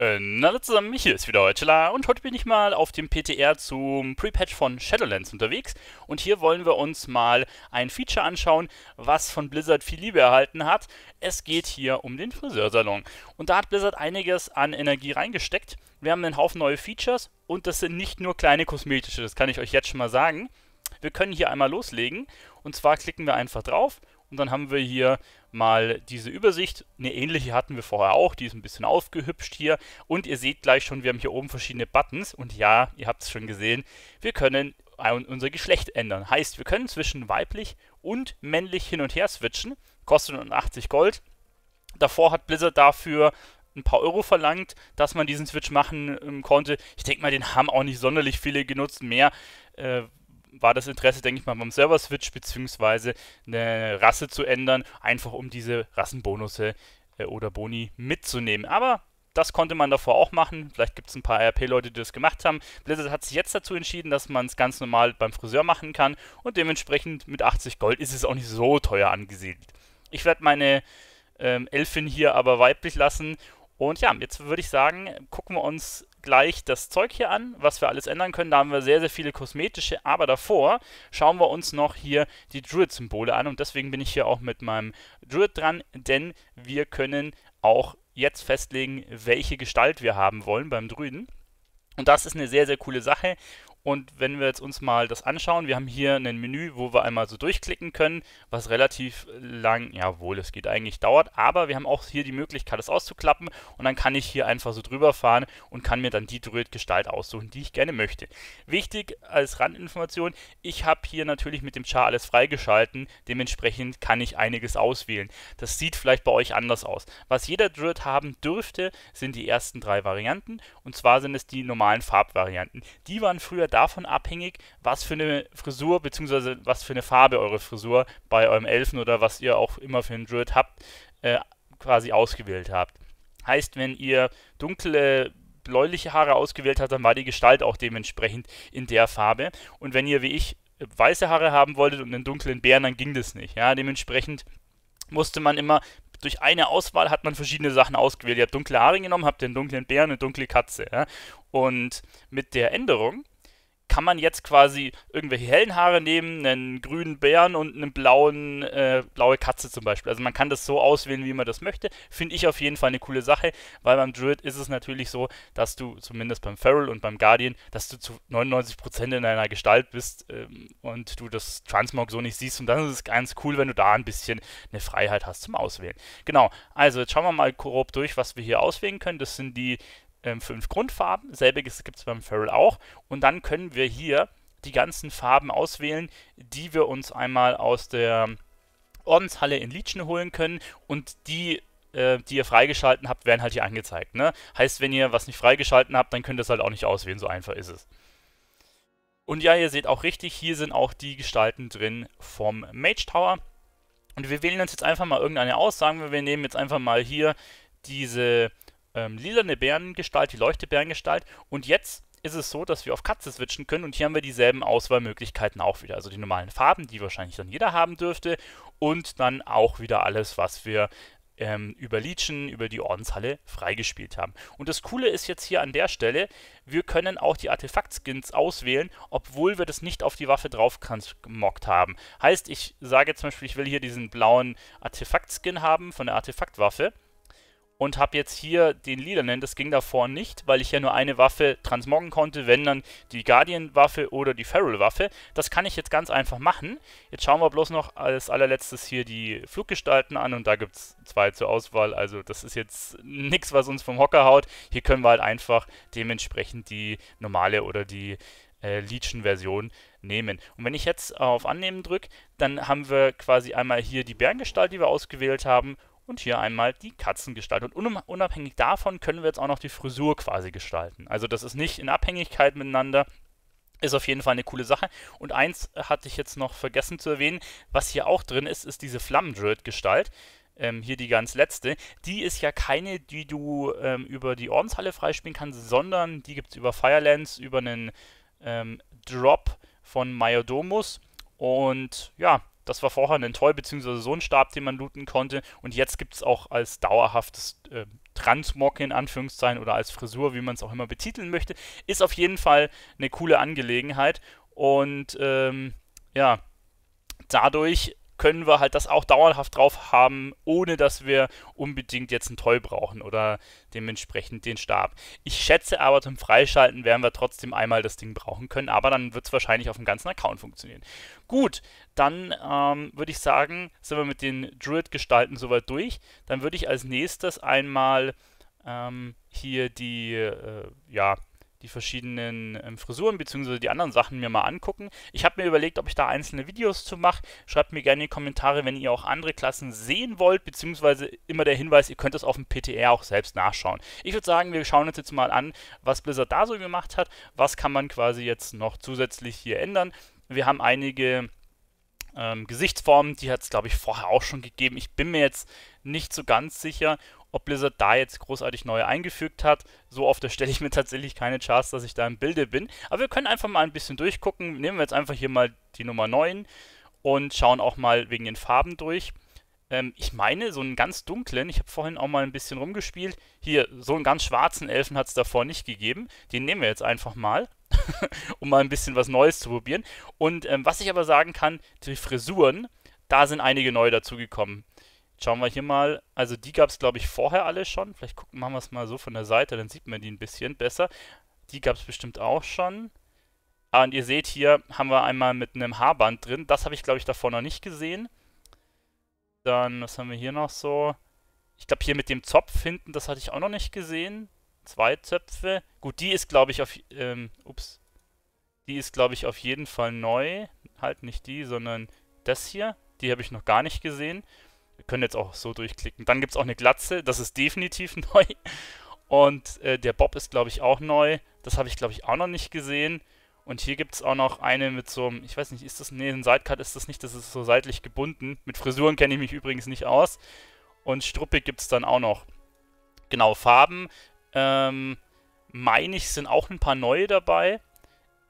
Äh, na hallo zusammen, hier ist wieder Heutela und heute bin ich mal auf dem PTR zum Pre-Patch von Shadowlands unterwegs und hier wollen wir uns mal ein Feature anschauen, was von Blizzard viel Liebe erhalten hat. Es geht hier um den Friseursalon und da hat Blizzard einiges an Energie reingesteckt. Wir haben einen Haufen neue Features und das sind nicht nur kleine kosmetische, das kann ich euch jetzt schon mal sagen. Wir können hier einmal loslegen und zwar klicken wir einfach drauf und dann haben wir hier mal diese Übersicht. Eine ähnliche hatten wir vorher auch, die ist ein bisschen aufgehübscht hier. Und ihr seht gleich schon, wir haben hier oben verschiedene Buttons. Und ja, ihr habt es schon gesehen, wir können unser Geschlecht ändern. Heißt, wir können zwischen weiblich und männlich hin und her switchen. Kostet 80 Gold. Davor hat Blizzard dafür ein paar Euro verlangt, dass man diesen Switch machen ähm, konnte. Ich denke mal, den haben auch nicht sonderlich viele genutzt. Mehr äh, war das Interesse, denke ich mal, beim Server-Switch bzw. eine Rasse zu ändern, einfach um diese Rassenbonusse äh, oder Boni mitzunehmen. Aber das konnte man davor auch machen. Vielleicht gibt es ein paar arp leute die das gemacht haben. Blizzard hat sich jetzt dazu entschieden, dass man es ganz normal beim Friseur machen kann und dementsprechend mit 80 Gold ist es auch nicht so teuer angesiedelt. Ich werde meine ähm, Elfin hier aber weiblich lassen. Und ja, jetzt würde ich sagen, gucken wir uns gleich das Zeug hier an, was wir alles ändern können. Da haben wir sehr, sehr viele kosmetische, aber davor schauen wir uns noch hier die Druid-Symbole an und deswegen bin ich hier auch mit meinem Druid dran, denn wir können auch jetzt festlegen, welche Gestalt wir haben wollen beim Druiden. Und das ist eine sehr, sehr coole Sache. Und wenn wir jetzt uns mal das anschauen, wir haben hier ein Menü, wo wir einmal so durchklicken können, was relativ lang, jawohl, es geht eigentlich, dauert, aber wir haben auch hier die Möglichkeit, das auszuklappen und dann kann ich hier einfach so drüber fahren und kann mir dann die Druid-Gestalt aussuchen, die ich gerne möchte. Wichtig als Randinformation, ich habe hier natürlich mit dem Char alles freigeschalten, dementsprechend kann ich einiges auswählen. Das sieht vielleicht bei euch anders aus. Was jeder Druid haben dürfte, sind die ersten drei Varianten und zwar sind es die normalen Farbvarianten. Die waren früher davon abhängig, was für eine Frisur bzw. was für eine Farbe eure Frisur bei eurem Elfen oder was ihr auch immer für einen Druid habt, äh, quasi ausgewählt habt. Heißt, wenn ihr dunkle bläuliche Haare ausgewählt habt, dann war die Gestalt auch dementsprechend in der Farbe. Und wenn ihr wie ich weiße Haare haben wolltet und einen dunklen Bären, dann ging das nicht. Ja, dementsprechend musste man immer durch eine Auswahl hat man verschiedene Sachen ausgewählt. Ihr habt dunkle Haare genommen, habt den dunklen Bären, eine dunkle Katze. Ja? Und mit der Änderung kann man jetzt quasi irgendwelche hellen Haare nehmen, einen grünen Bären und eine äh, blaue Katze zum Beispiel. Also man kann das so auswählen, wie man das möchte. Finde ich auf jeden Fall eine coole Sache, weil beim Druid ist es natürlich so, dass du zumindest beim Feral und beim Guardian, dass du zu 99% in einer Gestalt bist ähm, und du das Transmog so nicht siehst. Und dann ist es ganz cool, wenn du da ein bisschen eine Freiheit hast zum Auswählen. Genau, also jetzt schauen wir mal grob durch, was wir hier auswählen können. Das sind die ähm, fünf Grundfarben. Selbiges gibt es beim Feral auch. Und dann können wir hier die ganzen Farben auswählen, die wir uns einmal aus der Ordenshalle in Legion holen können und die äh, die ihr freigeschalten habt, werden halt hier angezeigt. Ne? Heißt, wenn ihr was nicht freigeschalten habt, dann könnt ihr es halt auch nicht auswählen, so einfach ist es. Und ja, ihr seht auch richtig, hier sind auch die Gestalten drin vom Mage Tower. Und wir wählen uns jetzt einfach mal irgendeine aus. Sagen wir, wir nehmen jetzt einfach mal hier diese ähm, lilane Bärengestalt, die leuchte Bärengestalt. Und jetzt ist es so, dass wir auf Katze switchen können und hier haben wir dieselben Auswahlmöglichkeiten auch wieder. Also die normalen Farben, die wahrscheinlich dann jeder haben dürfte und dann auch wieder alles, was wir ähm, über Legion, über die Ordenshalle freigespielt haben. Und das Coole ist jetzt hier an der Stelle, wir können auch die Artefakt-Skins auswählen, obwohl wir das nicht auf die Waffe drauf gemockt haben. Heißt, ich sage zum Beispiel, ich will hier diesen blauen Artefakt-Skin haben von der Artefaktwaffe. waffe und habe jetzt hier den Lilanen, das ging davor nicht, weil ich ja nur eine Waffe transmoggen konnte, wenn dann die Guardian-Waffe oder die Feral-Waffe. Das kann ich jetzt ganz einfach machen. Jetzt schauen wir bloß noch als allerletztes hier die Fluggestalten an und da gibt es zwei zur Auswahl, also das ist jetzt nichts, was uns vom Hocker haut. Hier können wir halt einfach dementsprechend die normale oder die äh, Legion-Version nehmen. Und wenn ich jetzt auf Annehmen drücke, dann haben wir quasi einmal hier die Bärengestalt, die wir ausgewählt haben und hier einmal die Katzengestaltung. Und unabhängig davon können wir jetzt auch noch die Frisur quasi gestalten. Also das ist nicht in Abhängigkeit miteinander, ist auf jeden Fall eine coole Sache. Und eins hatte ich jetzt noch vergessen zu erwähnen, was hier auch drin ist, ist diese Flammendrill-Gestalt. Ähm, hier die ganz letzte. Die ist ja keine, die du ähm, über die Ordenshalle freispielen kannst, sondern die gibt es über Firelands, über einen ähm, Drop von Myodomus. Und ja, das war vorher ein Toy bzw. so ein Stab, den man looten konnte. Und jetzt gibt es auch als dauerhaftes äh, Transmog in Anführungszeichen oder als Frisur, wie man es auch immer betiteln möchte. Ist auf jeden Fall eine coole Angelegenheit. Und ähm, ja, dadurch können wir halt das auch dauerhaft drauf haben, ohne dass wir unbedingt jetzt einen Toy brauchen oder dementsprechend den Stab. Ich schätze aber zum Freischalten werden wir trotzdem einmal das Ding brauchen können, aber dann wird es wahrscheinlich auf dem ganzen Account funktionieren. Gut, dann ähm, würde ich sagen, sind wir mit den Druid-Gestalten soweit durch. Dann würde ich als nächstes einmal ähm, hier die, äh, ja, die verschiedenen ähm, Frisuren bzw. die anderen Sachen mir mal angucken. Ich habe mir überlegt, ob ich da einzelne Videos zu mache. Schreibt mir gerne in die Kommentare, wenn ihr auch andere Klassen sehen wollt, beziehungsweise immer der Hinweis, ihr könnt das auf dem PTR auch selbst nachschauen. Ich würde sagen, wir schauen uns jetzt mal an, was Blizzard da so gemacht hat. Was kann man quasi jetzt noch zusätzlich hier ändern? Wir haben einige ähm, Gesichtsformen, die hat es, glaube ich, vorher auch schon gegeben. Ich bin mir jetzt nicht so ganz sicher. Ob Blizzard da jetzt großartig neue eingefügt hat, so oft erstelle ich mir tatsächlich keine Charts, dass ich da im Bilde bin. Aber wir können einfach mal ein bisschen durchgucken. Nehmen wir jetzt einfach hier mal die Nummer 9 und schauen auch mal wegen den Farben durch. Ähm, ich meine, so einen ganz dunklen, ich habe vorhin auch mal ein bisschen rumgespielt. Hier, so einen ganz schwarzen Elfen hat es davor nicht gegeben. Den nehmen wir jetzt einfach mal, um mal ein bisschen was Neues zu probieren. Und ähm, was ich aber sagen kann, die Frisuren, da sind einige neu dazugekommen. Schauen wir hier mal. Also die gab es, glaube ich, vorher alle schon. Vielleicht gucken, machen wir es mal so von der Seite, dann sieht man die ein bisschen besser. Die gab es bestimmt auch schon. Ah, und ihr seht hier, haben wir einmal mit einem Haarband drin. Das habe ich, glaube ich, davor noch nicht gesehen. Dann, was haben wir hier noch so? Ich glaube, hier mit dem Zopf hinten, das hatte ich auch noch nicht gesehen. Zwei Zöpfe. Gut, die ist, glaube ich, auf... Ähm, ups. Die ist, glaube ich, auf jeden Fall neu. Halt nicht die, sondern das hier. Die habe ich noch gar nicht gesehen können jetzt auch so durchklicken. Dann gibt es auch eine Glatze, das ist definitiv neu. Und äh, der Bob ist, glaube ich, auch neu. Das habe ich, glaube ich, auch noch nicht gesehen. Und hier gibt es auch noch eine mit so einem, ich weiß nicht, ist das, nee, ein Sidecut ist das nicht, das ist so seitlich gebunden. Mit Frisuren kenne ich mich übrigens nicht aus. Und Struppe gibt es dann auch noch. Genau, Farben, ähm, meine ich, sind auch ein paar neue dabei.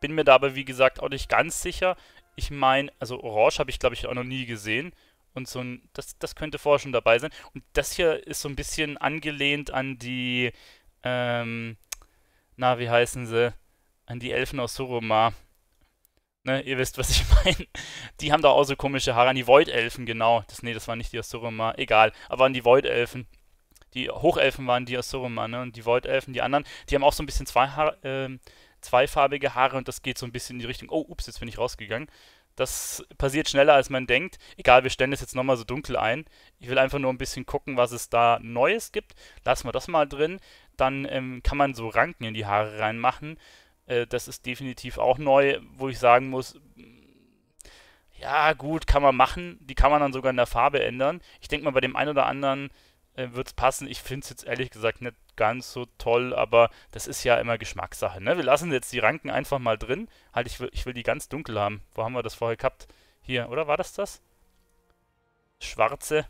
Bin mir dabei, wie gesagt, auch nicht ganz sicher. Ich meine, also Orange habe ich, glaube ich, auch noch nie gesehen und so ein, das, das könnte vorher schon dabei sein. Und das hier ist so ein bisschen angelehnt an die, ähm, na, wie heißen sie? An die Elfen aus Suruma. Ne, ihr wisst, was ich meine. Die haben da auch so komische Haare. An die Void-Elfen, genau. Das, nee, das waren nicht die aus Suruma. Egal. Aber an die Void-Elfen. Die Hochelfen waren die aus Suruma, ne? Und die Void-Elfen, die anderen, die haben auch so ein bisschen zwei Haare, äh, zweifarbige Haare und das geht so ein bisschen in die Richtung. Oh, ups, jetzt bin ich rausgegangen. Das passiert schneller, als man denkt. Egal, wir stellen das jetzt nochmal so dunkel ein. Ich will einfach nur ein bisschen gucken, was es da Neues gibt. Lassen wir das mal drin. Dann ähm, kann man so Ranken in die Haare reinmachen. Äh, das ist definitiv auch neu, wo ich sagen muss, ja gut, kann man machen. Die kann man dann sogar in der Farbe ändern. Ich denke mal, bei dem einen oder anderen äh, wird es passen. Ich finde es jetzt ehrlich gesagt nicht ganz so toll, aber das ist ja immer Geschmackssache. Ne? Wir lassen jetzt die Ranken einfach mal drin. Halt, ich will, ich will die ganz dunkel haben. Wo haben wir das vorher gehabt? Hier, oder war das das? Schwarze.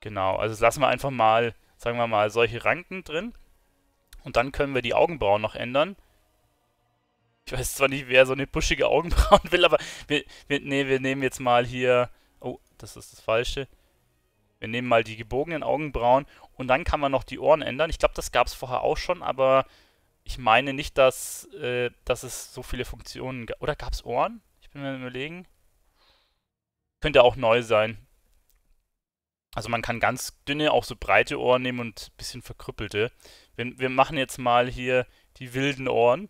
Genau, also lassen wir einfach mal, sagen wir mal, solche Ranken drin. Und dann können wir die Augenbrauen noch ändern. Ich weiß zwar nicht, wer so eine buschige Augenbrauen will, aber wir, wir, nee, wir nehmen jetzt mal hier... Oh, das ist das Falsche. Wir nehmen mal die gebogenen Augenbrauen und dann kann man noch die Ohren ändern. Ich glaube, das gab es vorher auch schon, aber ich meine nicht, dass, äh, dass es so viele Funktionen gab. Oder gab es Ohren? Ich bin mir überlegen. Könnte auch neu sein. Also man kann ganz dünne, auch so breite Ohren nehmen und ein bisschen verkrüppelte. Wir, wir machen jetzt mal hier die wilden Ohren.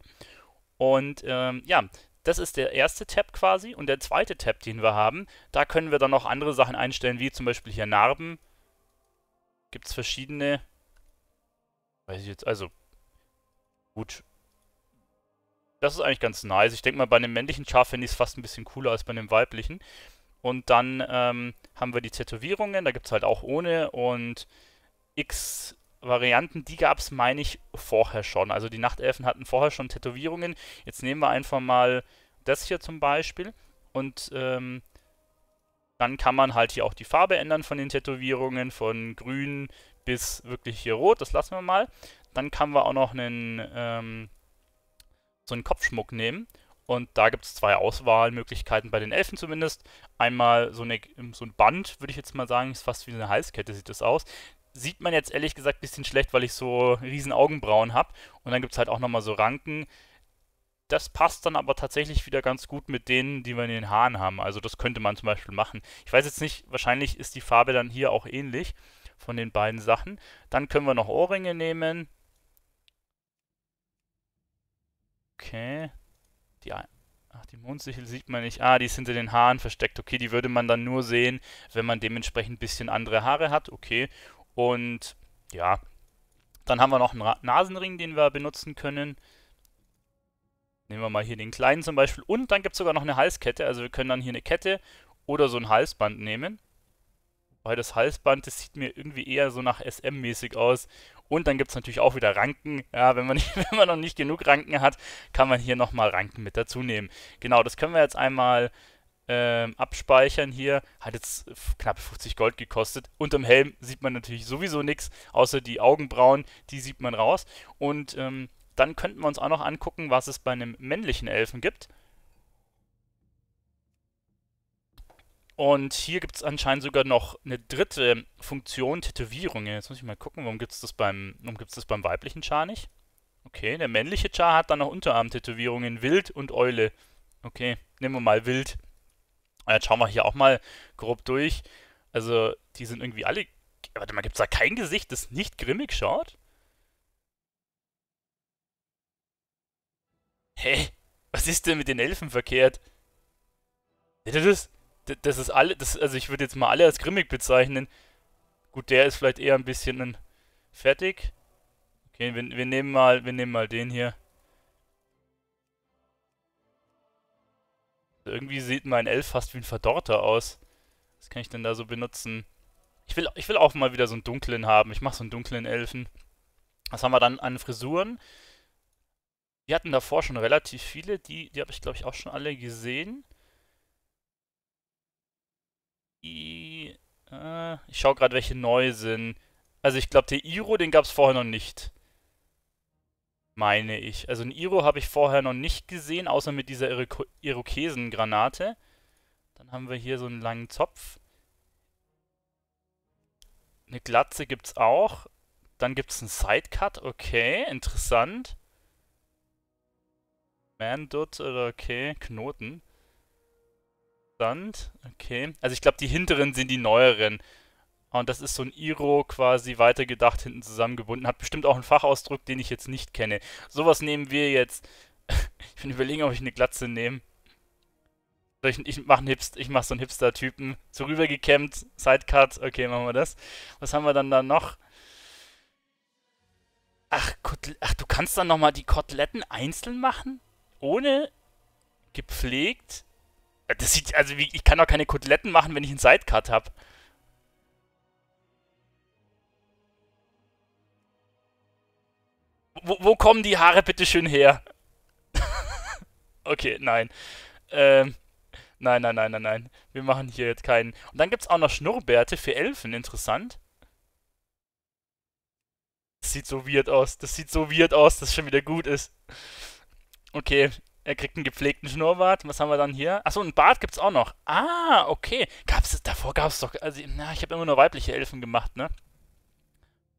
Und ähm, ja, das ist der erste Tab quasi. Und der zweite Tab, den wir haben, da können wir dann noch andere Sachen einstellen, wie zum Beispiel hier Narben. Gibt es verschiedene. Weiß ich jetzt, also. Gut. Das ist eigentlich ganz nice. Ich denke mal, bei einem männlichen Schaf finde ich es fast ein bisschen cooler als bei einem weiblichen. Und dann ähm, haben wir die Tätowierungen, da gibt es halt auch ohne. Und X Varianten, die gab es, meine ich, vorher schon. Also die Nachtelfen hatten vorher schon Tätowierungen. Jetzt nehmen wir einfach mal das hier zum Beispiel und ähm, dann kann man halt hier auch die Farbe ändern von den Tätowierungen, von grün bis wirklich hier rot, das lassen wir mal. Dann kann man auch noch einen, ähm, so einen Kopfschmuck nehmen und da gibt es zwei Auswahlmöglichkeiten bei den Elfen zumindest. Einmal so, eine, so ein Band, würde ich jetzt mal sagen, ist fast wie eine Halskette, sieht das aus sieht man jetzt ehrlich gesagt ein bisschen schlecht, weil ich so riesen Augenbrauen habe. Und dann gibt es halt auch nochmal so Ranken. Das passt dann aber tatsächlich wieder ganz gut mit denen, die wir in den Haaren haben. Also das könnte man zum Beispiel machen. Ich weiß jetzt nicht, wahrscheinlich ist die Farbe dann hier auch ähnlich von den beiden Sachen. Dann können wir noch Ohrringe nehmen. Okay. Die, ach, die Mondsichel sieht man nicht. Ah, die ist hinter den Haaren versteckt. Okay, die würde man dann nur sehen, wenn man dementsprechend ein bisschen andere Haare hat. Okay. Und ja, dann haben wir noch einen Nasenring, den wir benutzen können. Nehmen wir mal hier den kleinen zum Beispiel. Und dann gibt es sogar noch eine Halskette. Also wir können dann hier eine Kette oder so ein Halsband nehmen. Weil das Halsband, das sieht mir irgendwie eher so nach SM-mäßig aus. Und dann gibt es natürlich auch wieder Ranken. Ja, wenn man, nicht, wenn man noch nicht genug Ranken hat, kann man hier nochmal Ranken mit dazu nehmen. Genau, das können wir jetzt einmal ähm, abspeichern hier. Hat jetzt knapp 50 Gold gekostet. Unterm Helm sieht man natürlich sowieso nichts, außer die Augenbrauen, die sieht man raus. Und ähm, dann könnten wir uns auch noch angucken, was es bei einem männlichen Elfen gibt. Und hier gibt es anscheinend sogar noch eine dritte Funktion, Tätowierung. Jetzt muss ich mal gucken, warum gibt es das, das beim weiblichen Char nicht? Okay, der männliche Char hat dann noch Unterarm-Tätowierungen, Wild und Eule. Okay, nehmen wir mal Wild. Und ah, jetzt schauen wir hier auch mal grob durch. Also, die sind irgendwie alle. Warte mal, gibt es da kein Gesicht, das nicht grimmig schaut? Hä? was ist denn mit den Elfen verkehrt? Das ist. Das ist alle. Das, also, ich würde jetzt mal alle als grimmig bezeichnen. Gut, der ist vielleicht eher ein bisschen fertig. Okay, wir, wir nehmen mal, wir nehmen mal den hier. Irgendwie sieht mein Elf fast wie ein Verdorter aus. Was kann ich denn da so benutzen? Ich will, ich will auch mal wieder so einen dunklen haben. Ich mache so einen dunklen Elfen. Was haben wir dann an Frisuren? Wir hatten davor schon relativ viele. Die, die habe ich, glaube ich, auch schon alle gesehen. Die, äh, ich schaue gerade, welche neu sind. Also ich glaube, der Iro, den gab es vorher noch nicht meine ich. Also ein Iro habe ich vorher noch nicht gesehen, außer mit dieser Iroko Irokesen-Granate. Dann haben wir hier so einen langen Zopf. Eine Glatze gibt's auch. Dann gibt es einen Sidecut, okay, interessant. Mandut oder okay, Knoten. Interessant, okay. Also ich glaube, die hinteren sind die neueren. Und das ist so ein Iro quasi weitergedacht hinten zusammengebunden. Hat bestimmt auch einen Fachausdruck, den ich jetzt nicht kenne. Sowas nehmen wir jetzt. ich bin überlegen, ob ich eine Glatze nehme. Ich, ich mache Hipst, mach so einen Hipster-Typen. So rübergekämmt, Sidecut. Okay, machen wir das. Was haben wir dann da noch? Ach, Ach, du kannst dann nochmal die Koteletten einzeln machen? Ohne gepflegt? Äh, das sieht, also wie, ich kann doch keine Koteletten machen, wenn ich einen Sidecut habe. Wo, wo kommen die Haare bitte schön her? okay, nein. Ähm, nein, nein, nein, nein, nein. Wir machen hier jetzt keinen. Und dann gibt es auch noch Schnurrbärte für Elfen. Interessant. Das sieht so weird aus. Das sieht so weird aus, dass es schon wieder gut ist. Okay, er kriegt einen gepflegten Schnurrbart. Was haben wir dann hier? Achso, einen Bart gibt's auch noch. Ah, okay. Gab's es davor gab's doch. Also, na, ich habe immer nur weibliche Elfen gemacht, ne?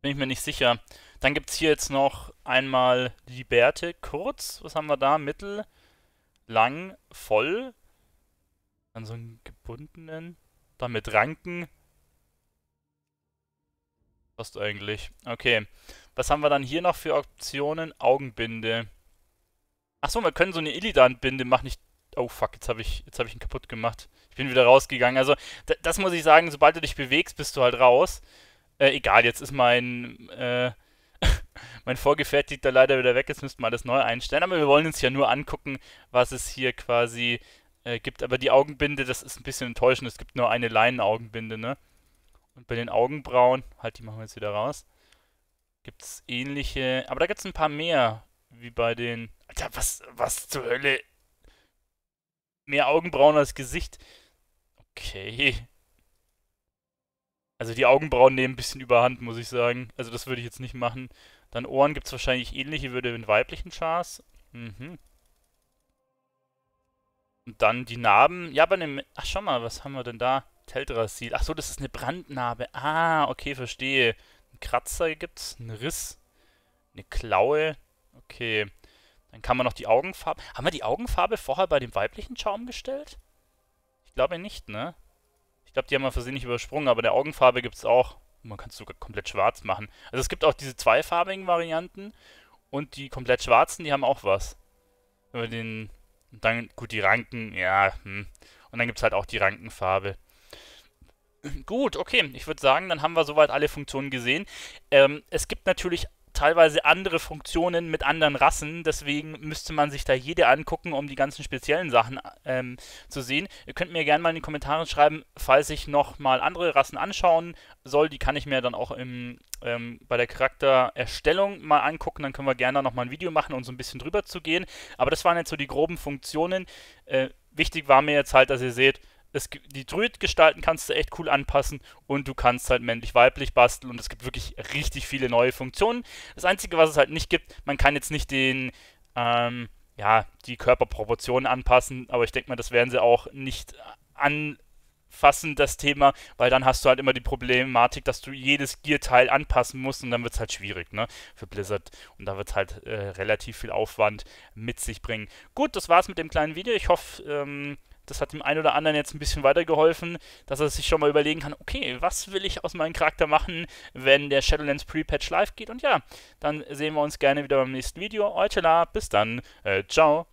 Bin ich mir nicht sicher. Dann gibt es hier jetzt noch einmal die Bärte kurz. Was haben wir da? Mittel, lang, voll. Dann so einen gebundenen. Dann mit Ranken. Passt eigentlich. Okay. Was haben wir dann hier noch für Optionen? Augenbinde. Achso, wir können so eine Illidan-Binde machen. Ich Oh fuck, jetzt habe ich, hab ich ihn kaputt gemacht. Ich bin wieder rausgegangen. Also, das muss ich sagen, sobald du dich bewegst, bist du halt raus. Äh, egal, jetzt ist mein äh, mein Vorgefertigter leider wieder weg jetzt müssten wir alles neu einstellen. Aber wir wollen uns ja nur angucken, was es hier quasi äh, gibt. Aber die Augenbinde, das ist ein bisschen enttäuschend. Es gibt nur eine Leinenaugenbinde, ne? Und bei den Augenbrauen, halt, die machen wir jetzt wieder raus, gibt es ähnliche. Aber da gibt es ein paar mehr, wie bei den. Alter, was, was zur Hölle? Mehr Augenbrauen als Gesicht. Okay. Also die Augenbrauen nehmen ein bisschen überhand, muss ich sagen. Also das würde ich jetzt nicht machen. Dann Ohren gibt es wahrscheinlich ähnliche würde in weiblichen Chars. Mhm. Und dann die Narben. Ja, bei dem... Ach, schau mal, was haben wir denn da? Teldrassil. Ach so, das ist eine Brandnarbe. Ah, okay, verstehe. Ein Kratzer gibt es, einen Riss, eine Klaue. Okay. Dann kann man noch die Augenfarbe... Haben wir die Augenfarbe vorher bei dem weiblichen Char gestellt? Ich glaube nicht, ne? Ich glaube, die haben wir versehentlich übersprungen, aber der Augenfarbe gibt es auch man kann es sogar komplett schwarz machen. Also es gibt auch diese zweifarbigen Varianten und die komplett schwarzen, die haben auch was. Über den, dann, gut, die Ranken, ja, hm. Und dann gibt es halt auch die Rankenfarbe. Gut, okay. Ich würde sagen, dann haben wir soweit alle Funktionen gesehen. Ähm, es gibt natürlich teilweise andere Funktionen mit anderen Rassen. Deswegen müsste man sich da jede angucken, um die ganzen speziellen Sachen ähm, zu sehen. Ihr könnt mir gerne mal in die Kommentare schreiben, falls ich noch mal andere Rassen anschauen soll. Die kann ich mir dann auch im, ähm, bei der Charaktererstellung mal angucken. Dann können wir gerne noch mal ein Video machen, um so ein bisschen drüber zu gehen. Aber das waren jetzt so die groben Funktionen. Äh, wichtig war mir jetzt halt, dass ihr seht, es, die Druid-Gestalten kannst du echt cool anpassen und du kannst halt männlich-weiblich basteln und es gibt wirklich richtig viele neue Funktionen. Das Einzige, was es halt nicht gibt, man kann jetzt nicht den, ähm, ja, die Körperproportionen anpassen, aber ich denke mal, das werden sie auch nicht anfassen, das Thema, weil dann hast du halt immer die Problematik, dass du jedes Gear-Teil anpassen musst und dann wird es halt schwierig, ne, für Blizzard. Und da wird es halt äh, relativ viel Aufwand mit sich bringen. Gut, das war's mit dem kleinen Video. Ich hoffe, ähm, das hat dem einen oder anderen jetzt ein bisschen weitergeholfen, dass er sich schon mal überlegen kann, okay, was will ich aus meinem Charakter machen, wenn der Shadowlands Pre-Patch live geht? Und ja, dann sehen wir uns gerne wieder beim nächsten Video. Euch bis dann. Äh, ciao.